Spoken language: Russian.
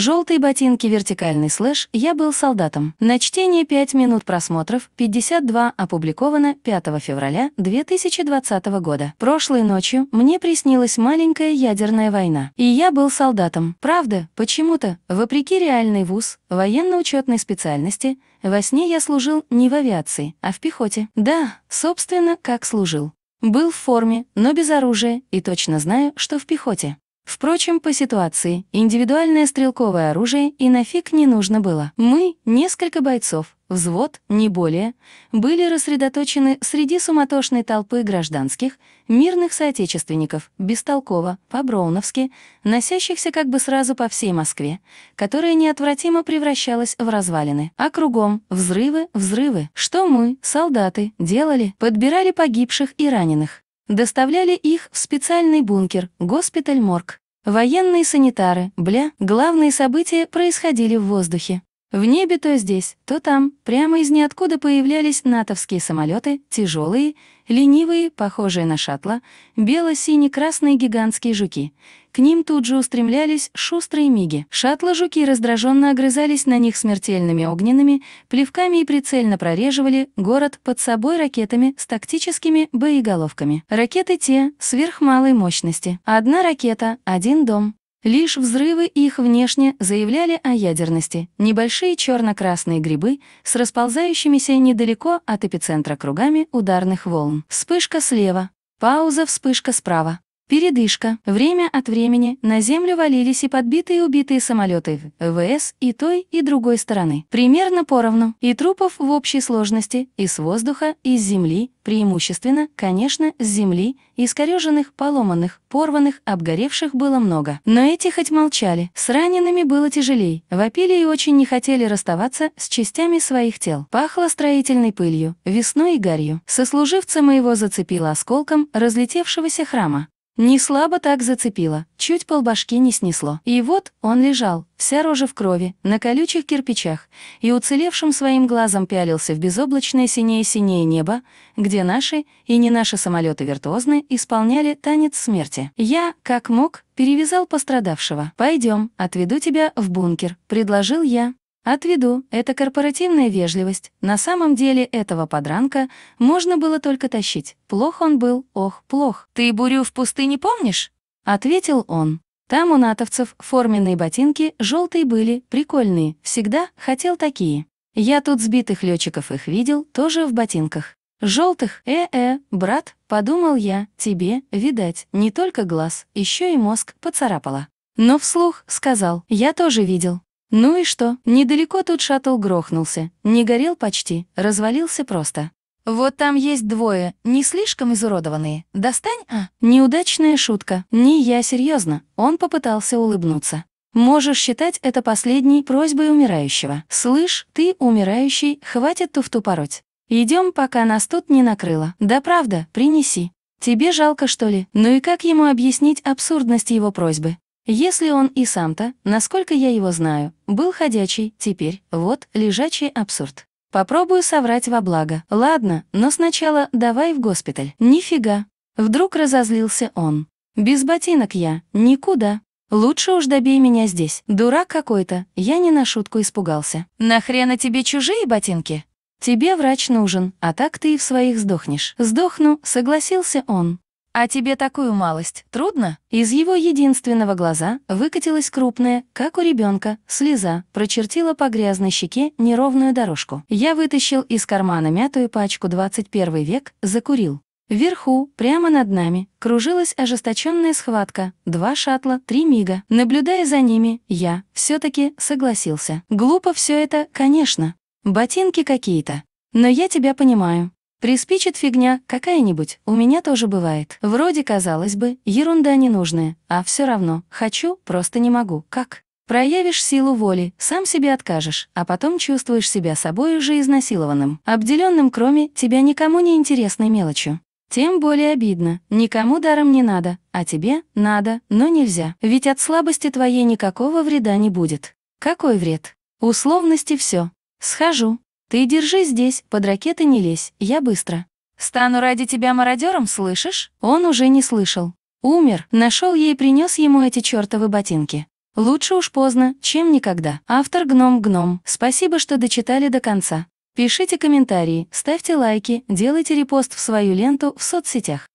Желтые ботинки вертикальный слэш «Я был солдатом». На чтение 5 минут просмотров, 52, опубликовано 5 февраля 2020 года. Прошлой ночью мне приснилась маленькая ядерная война. И я был солдатом. Правда, почему-то, вопреки реальный вуз, военно-учетной специальности, во сне я служил не в авиации, а в пехоте. Да, собственно, как служил. Был в форме, но без оружия, и точно знаю, что в пехоте. Впрочем, по ситуации, индивидуальное стрелковое оружие и нафиг не нужно было. Мы, несколько бойцов, взвод, не более, были рассредоточены среди суматошной толпы гражданских, мирных соотечественников, бестолково, по-броуновски, носящихся как бы сразу по всей Москве, которая неотвратимо превращалась в развалины. А кругом взрывы, взрывы. Что мы, солдаты, делали? Подбирали погибших и раненых. Доставляли их в специальный бункер, госпиталь Морг. Военные санитары, бля, главные события происходили в воздухе. В небе то здесь, то там, прямо из ниоткуда появлялись натовские самолеты, тяжелые, ленивые, похожие на шаттла, бело-сине-красные гигантские жуки. К ним тут же устремлялись шустрые миги. Шаттла-жуки раздраженно огрызались на них смертельными огненными, плевками и прицельно прореживали город под собой ракетами с тактическими боеголовками. Ракеты те, сверхмалой мощности. Одна ракета, один дом. Лишь взрывы их внешне заявляли о ядерности. Небольшие черно красные грибы с расползающимися недалеко от эпицентра кругами ударных волн. Вспышка слева, пауза, вспышка справа. Передышка. Время от времени на землю валились и подбитые и убитые самолеты ВС и той, и другой стороны. Примерно поровну. И трупов в общей сложности, и с воздуха, и с земли, преимущественно, конечно, с земли, искореженных, поломанных, порванных, обгоревших было много. Но эти хоть молчали. С ранеными было тяжелей. Вопили и очень не хотели расставаться с частями своих тел. Пахло строительной пылью, весной и гарью. Сослуживца моего зацепило осколком разлетевшегося храма. Не слабо так зацепило, чуть полбашки не снесло. И вот он лежал, вся рожа в крови, на колючих кирпичах, и уцелевшим своим глазом пялился в безоблачное синее-синее небо, где наши и не наши самолеты виртуозны исполняли танец смерти. Я, как мог, перевязал пострадавшего. «Пойдем, отведу тебя в бункер», — предложил я, Отведу, это корпоративная вежливость. На самом деле этого подранка можно было только тащить. Плох он был, ох, плох. Ты бурю в пустыне помнишь? Ответил он. Там у натовцев форменные ботинки желтые были, прикольные, всегда хотел такие. Я тут сбитых летчиков их видел, тоже в ботинках. Желтых, э-э, брат, подумал я, тебе, видать, не только глаз, еще и мозг поцарапала. Но вслух сказал, я тоже видел. Ну и что? Недалеко тут шаттл грохнулся. Не горел почти, развалился просто. Вот там есть двое, не слишком изуродованные. Достань, а? Неудачная шутка. Не я серьезно. Он попытался улыбнуться. Можешь считать это последней просьбой умирающего. Слышь, ты, умирающий, хватит туфту пороть. Идем, пока нас тут не накрыло. Да правда, принеси. Тебе жалко, что ли? Ну и как ему объяснить абсурдность его просьбы? Если он и сам-то, насколько я его знаю, был ходячий, теперь вот лежачий абсурд. Попробую соврать во благо. Ладно, но сначала давай в госпиталь. Нифига. Вдруг разозлился он. Без ботинок я, никуда. Лучше уж добей меня здесь. Дурак какой-то, я не на шутку испугался. Нахрена тебе чужие ботинки? Тебе врач нужен, а так ты и в своих сдохнешь. Сдохну, согласился он. «А тебе такую малость трудно?» Из его единственного глаза выкатилась крупная, как у ребенка, слеза, прочертила по грязной щеке неровную дорожку. Я вытащил из кармана мятую пачку 21 век, закурил. Вверху, прямо над нами, кружилась ожесточенная схватка, два шатла, три мига. Наблюдая за ними, я все таки согласился. Глупо все это, конечно. Ботинки какие-то. Но я тебя понимаю. Приспичит фигня какая-нибудь, у меня тоже бывает. Вроде, казалось бы, ерунда ненужная, а все равно хочу, просто не могу. Как? Проявишь силу воли, сам себе откажешь, а потом чувствуешь себя собой уже изнасилованным, обделенным кроме тебя никому не интересной мелочью. Тем более обидно, никому даром не надо, а тебе надо, но нельзя, ведь от слабости твоей никакого вреда не будет. Какой вред? Условности все. Схожу. «Ты держи здесь, под ракеты не лезь, я быстро». «Стану ради тебя мародером, слышишь?» Он уже не слышал. Умер, нашел ей и принес ему эти чертовы ботинки. Лучше уж поздно, чем никогда. Автор Гном-Гном, спасибо, что дочитали до конца. Пишите комментарии, ставьте лайки, делайте репост в свою ленту в соцсетях.